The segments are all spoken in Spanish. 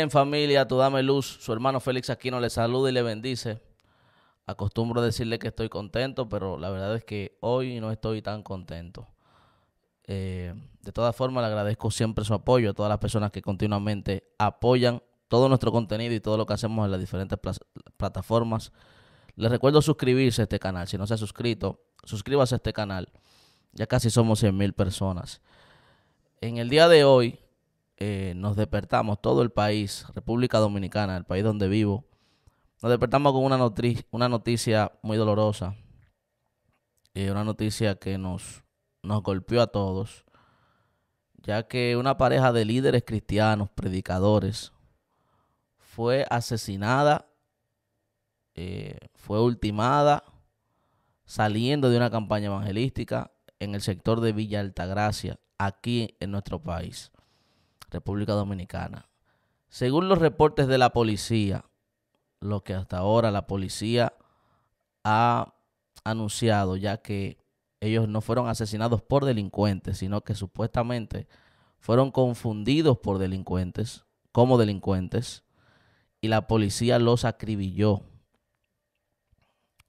en familia, tu dame luz. Su hermano Félix Aquino le saluda y le bendice. Acostumbro decirle que estoy contento, pero la verdad es que hoy no estoy tan contento. Eh, de todas formas, le agradezco siempre su apoyo a todas las personas que continuamente apoyan todo nuestro contenido y todo lo que hacemos en las diferentes plataformas. Les recuerdo suscribirse a este canal. Si no se ha suscrito, suscríbase a este canal. Ya casi somos mil personas. En el día de hoy eh, nos despertamos, todo el país, República Dominicana, el país donde vivo, nos despertamos con una, noticia, una noticia muy dolorosa, eh, una noticia que nos, nos golpeó a todos, ya que una pareja de líderes cristianos, predicadores, fue asesinada, eh, fue ultimada saliendo de una campaña evangelística en el sector de Villa Altagracia, aquí en nuestro país. República Dominicana. Según los reportes de la policía, lo que hasta ahora la policía ha anunciado, ya que ellos no fueron asesinados por delincuentes, sino que supuestamente fueron confundidos por delincuentes, como delincuentes, y la policía los acribilló.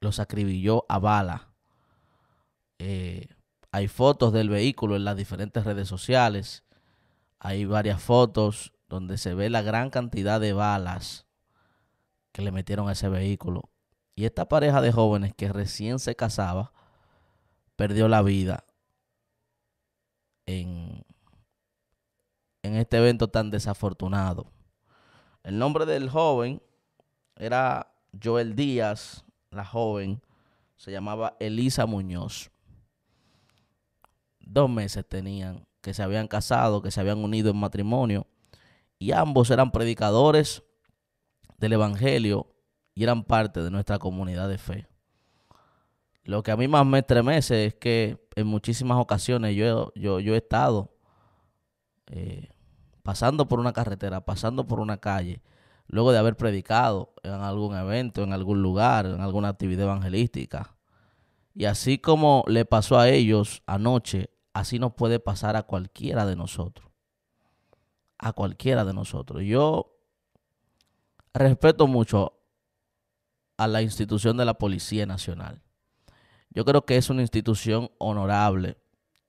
Los acribilló a bala. Eh, hay fotos del vehículo en las diferentes redes sociales hay varias fotos donde se ve la gran cantidad de balas que le metieron a ese vehículo. Y esta pareja de jóvenes que recién se casaba perdió la vida en, este evento tan desafortunado. El nombre del joven era Joel Díaz, la joven se llamaba Elisa Muñoz. Dos meses tenían que se habían casado, que se habían unido en matrimonio, y ambos eran predicadores del Evangelio y eran parte de nuestra comunidad de fe. Lo que a mí más me estremece es que en muchísimas ocasiones yo, yo, he estado eh, pasando por una carretera, pasando por una calle, luego de haber predicado en algún evento, en algún lugar, en alguna actividad evangelística. Y así como le pasó a ellos anoche, así nos puede pasar a cualquiera de nosotros. A cualquiera de nosotros. Yo respeto mucho a la institución de la Policía Nacional. Yo creo que es una institución honorable.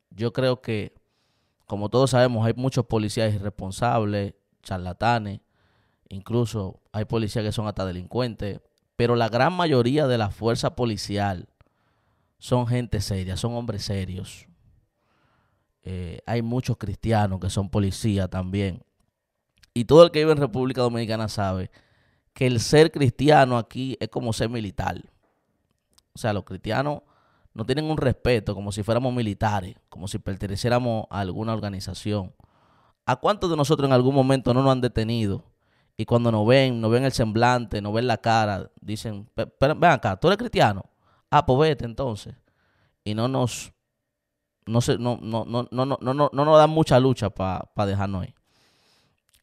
Yo creo que, como todos sabemos, hay muchos policías irresponsables, charlatanes, incluso hay policías que son hasta delincuentes, pero la gran mayoría de la fuerza policial son gente seria, son hombres serios, eh, hay muchos cristianos que son policías también. Y todo el que vive en República Dominicana sabe que el ser cristiano aquí es como ser militar. O sea, los cristianos no tienen un respeto como si fuéramos militares, como si perteneciéramos a alguna organización. ¿A cuántos de nosotros en algún momento no nos han detenido? Y cuando nos ven, nos ven el semblante, nos ven la cara, dicen, ven acá, ¿tú eres cristiano? Ah, pues vete entonces. Y no nos no, se, no, no, no, no, no, no, no nos dan mucha lucha para dejarnos ahí.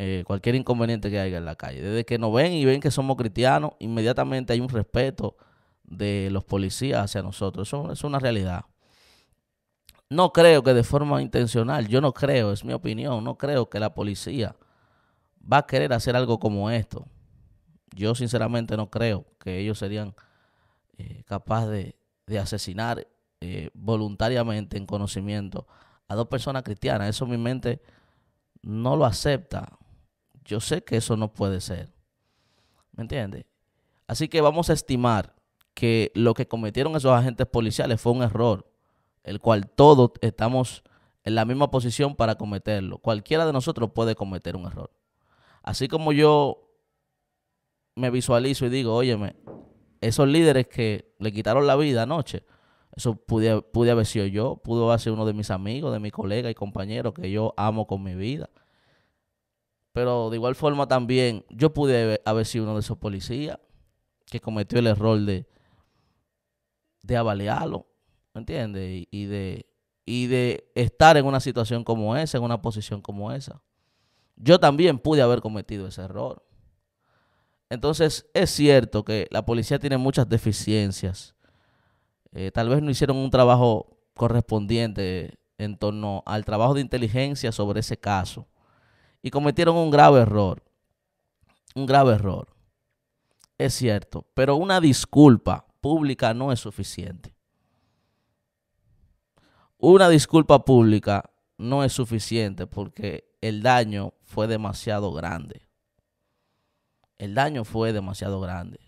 Eh, cualquier inconveniente que haya en la calle. Desde que nos ven y ven que somos cristianos, inmediatamente hay un respeto de los policías hacia nosotros. Eso es una realidad. No creo que de forma intencional, yo no creo, es mi opinión, no creo que la policía va a querer hacer algo como esto. Yo sinceramente no creo que ellos serían eh, capaces de, de asesinar eh, voluntariamente en conocimiento a dos personas cristianas. Eso mi mente no lo acepta. Yo sé que eso no puede ser. ¿Me entiendes? Así que vamos a estimar que lo que cometieron esos agentes policiales fue un error, el cual todos estamos en la misma posición para cometerlo. Cualquiera de nosotros puede cometer un error. Así como yo me visualizo y digo, óyeme, esos líderes que le quitaron la vida anoche, eso pude, haber sido yo, pudo haber sido uno de mis amigos, de mis colegas y compañeros que yo amo con mi vida. Pero de igual forma también yo pude haber sido uno de esos policías que cometió el error de, de avalearlo, ¿me entiendes? de, y de estar en una situación como esa, en una posición como esa. Yo también pude haber cometido ese error. Entonces es cierto que la policía tiene muchas deficiencias eh, tal vez no hicieron un trabajo correspondiente en torno al trabajo de inteligencia sobre ese caso y cometieron un grave error. Un grave error. Es cierto, pero una disculpa pública no es suficiente. Una disculpa pública no es suficiente porque el daño fue demasiado grande. El daño fue demasiado grande.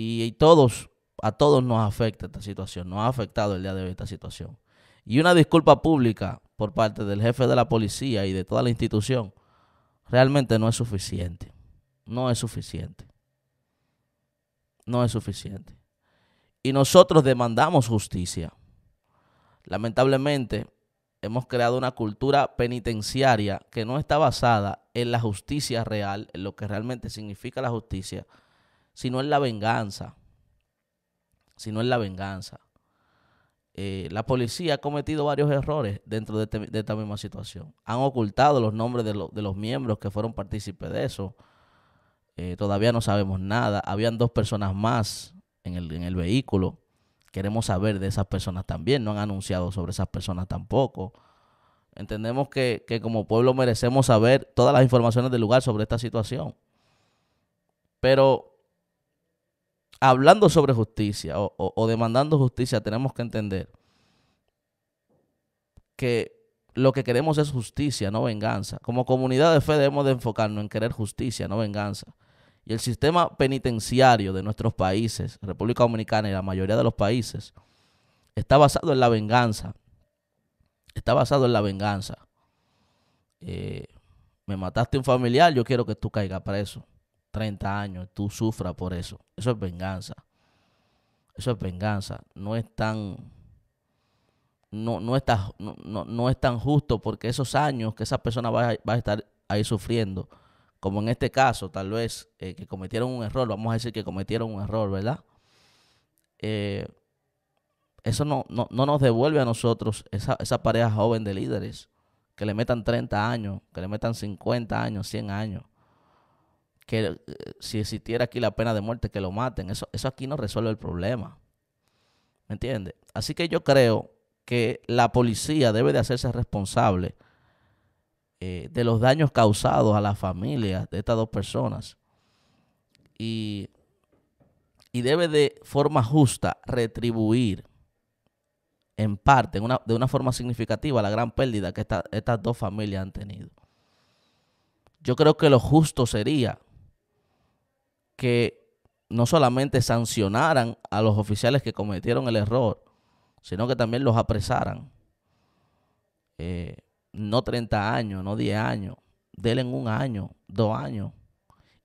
y todos a todos nos afecta esta situación, nos ha afectado el día de hoy esta situación. Y una disculpa pública por parte del jefe de la policía y de toda la institución realmente no es suficiente. No es suficiente. No es suficiente. Y nosotros demandamos justicia. Lamentablemente, hemos creado una cultura penitenciaria que no está basada en la justicia real, en lo que realmente significa la justicia, sino en la venganza sino en la venganza. Eh, la policía ha cometido varios errores dentro este de, esta misma situación. Han ocultado los nombres de, de los miembros que fueron partícipes de eso. Eh, todavía no sabemos nada. Habían dos personas más en el, en el vehículo. Queremos saber de esas personas también. No han anunciado sobre esas personas tampoco. Entendemos que, que como pueblo merecemos saber todas las informaciones del lugar sobre esta situación. Pero hablando sobre justicia o, demandando justicia, tenemos que entender que lo que queremos es justicia, no venganza. Como comunidad de fe debemos de enfocarnos en querer justicia, no venganza. Y el sistema penitenciario de nuestros países, República Dominicana y la mayoría de los países, está basado en la venganza. Está basado en la venganza. Eh, me mataste un familiar, yo quiero que tú caigas preso. 30 años, tú sufras por eso. Eso es venganza. Eso es venganza. No es tan... No, no, está, no, no, es tan justo porque esos años que esa persona va a, estar ahí sufriendo, como en este caso, tal vez eh, que cometieron un error, vamos a decir que cometieron un error, ¿verdad? Eh, eso no, no, nos devuelve a nosotros esa, esa, pareja joven de líderes, que le metan 30 años, que le metan 50 años, 100 años que eh, si existiera aquí la pena de muerte, que lo maten. Eso, aquí no resuelve el problema. ¿Me entiendes? Así que yo creo que la policía debe de hacerse responsable eh, de los daños causados a las familias de estas dos personas. Y, debe de forma justa retribuir en parte, de una forma significativa, la gran pérdida que estas dos familias han tenido. Yo creo que lo justo sería que no solamente sancionaran a los oficiales que cometieron el error, sino que también los apresaran. Eh, no 30 años, no 10 años, denle un año, dos años,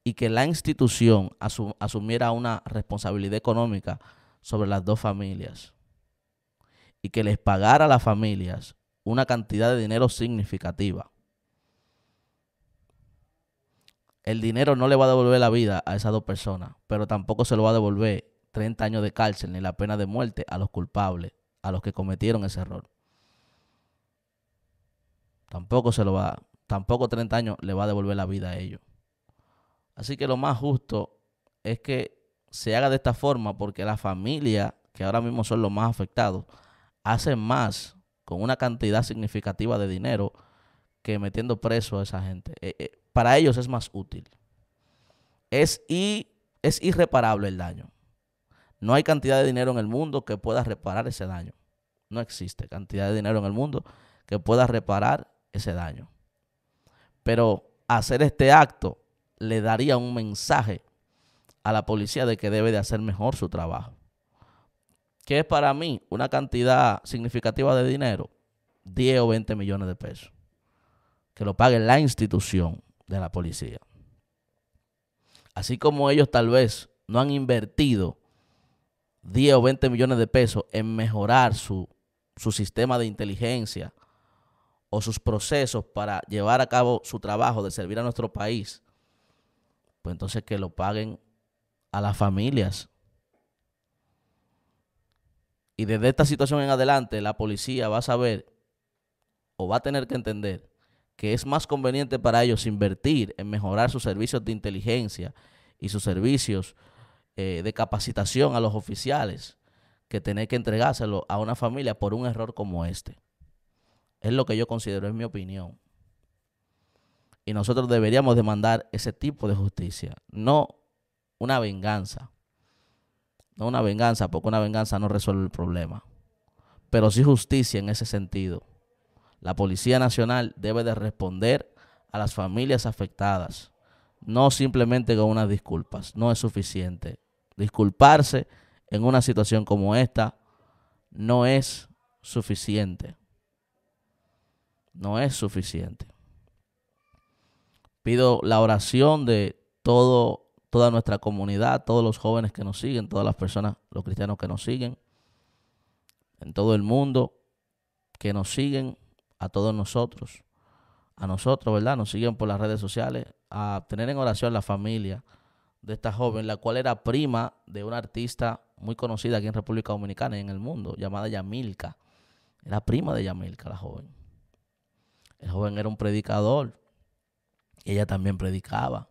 y que la institución asumiera una responsabilidad económica sobre las dos familias y que les pagara a las familias una cantidad de dinero significativa. el dinero no le va a devolver la vida a esas dos personas, pero tampoco se lo va a devolver 30 años de cárcel ni la pena de muerte a los culpables, a los que cometieron ese error. Tampoco se lo va, tampoco 30 años le va a devolver la vida a ellos. Así que lo más justo es que se haga de esta forma porque la familia, que ahora mismo son los más afectados, hace más con una cantidad significativa de dinero que metiendo preso a esa gente. Eh, eh, para ellos es más útil. Es, y, es irreparable el daño. No hay cantidad de dinero en el mundo que pueda reparar ese daño. No existe cantidad de dinero en el mundo que pueda reparar ese daño. Pero hacer este acto le daría un mensaje a la policía de que debe de hacer mejor su trabajo. Que es para mí una cantidad significativa de dinero, 10 o 20 millones de pesos. Que lo pague la institución, de la policía. Así como ellos tal vez no han invertido 10 o 20 millones de pesos en mejorar su, sistema de inteligencia o sus procesos para llevar a cabo su trabajo de servir a nuestro país, pues entonces que lo paguen a las familias. Y desde esta situación en adelante, la policía va a saber o va a tener que entender que es más conveniente para ellos invertir en mejorar sus servicios de inteligencia y sus servicios eh, de capacitación a los oficiales que tener que entregárselo a una familia por un error como este. Es lo que yo considero, es mi opinión. Y nosotros deberíamos demandar ese tipo de justicia, no una venganza. No una venganza, porque una venganza no resuelve el problema. Pero sí justicia en ese sentido. La Policía Nacional debe de responder a las familias afectadas, no simplemente con unas disculpas, no es suficiente. Disculparse en una situación como esta no es suficiente. No es suficiente. Pido la oración de todo, toda nuestra comunidad, todos los jóvenes que nos siguen, todas las personas, los cristianos que nos siguen, en todo el mundo, que nos siguen, a todos nosotros, a nosotros, ¿verdad? Nos siguen por las redes sociales, a tener en oración la familia de esta joven, la cual era prima de una artista muy conocida aquí en República Dominicana y en el mundo, llamada Yamilka. Era prima de Yamilka, la joven. El joven era un predicador ella también predicaba.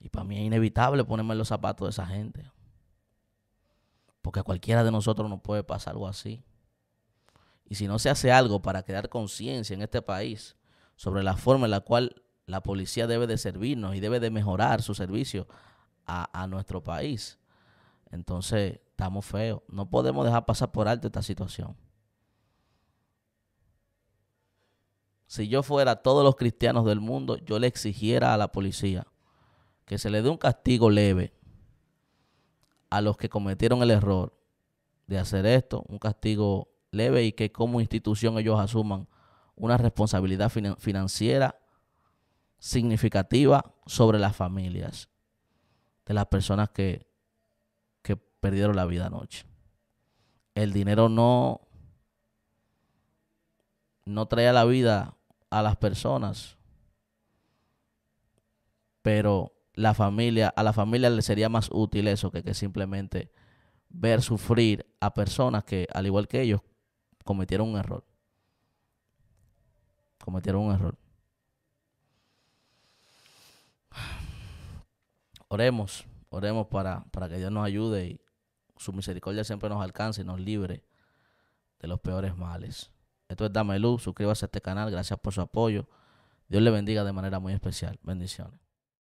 Y para mí es inevitable ponerme en los zapatos de esa gente. Porque a cualquiera de nosotros nos puede pasar algo así. Y si no se hace algo para crear conciencia en este país sobre la forma en la cual la policía debe de servirnos y debe de mejorar su servicio a, nuestro país, entonces estamos feos. No podemos dejar pasar por alto esta situación. Si yo fuera todos los cristianos del mundo, yo le exigiera a la policía que se le dé un castigo leve a los que cometieron el error de hacer esto, un castigo leve y que como institución ellos asuman una responsabilidad financiera significativa sobre las familias de las personas que, perdieron la vida anoche. El dinero no, no trae la vida a las personas, pero la familia, a la familia le sería más útil eso que simplemente ver sufrir a personas que, al igual que ellos, cometieron un error. Cometieron un error. Oremos, oremos para, para que Dios nos ayude y su misericordia siempre nos alcance y nos libre de los peores males. Esto es Dame Luz, suscríbase a este canal, gracias por su apoyo. Dios le bendiga de manera muy especial. Bendiciones.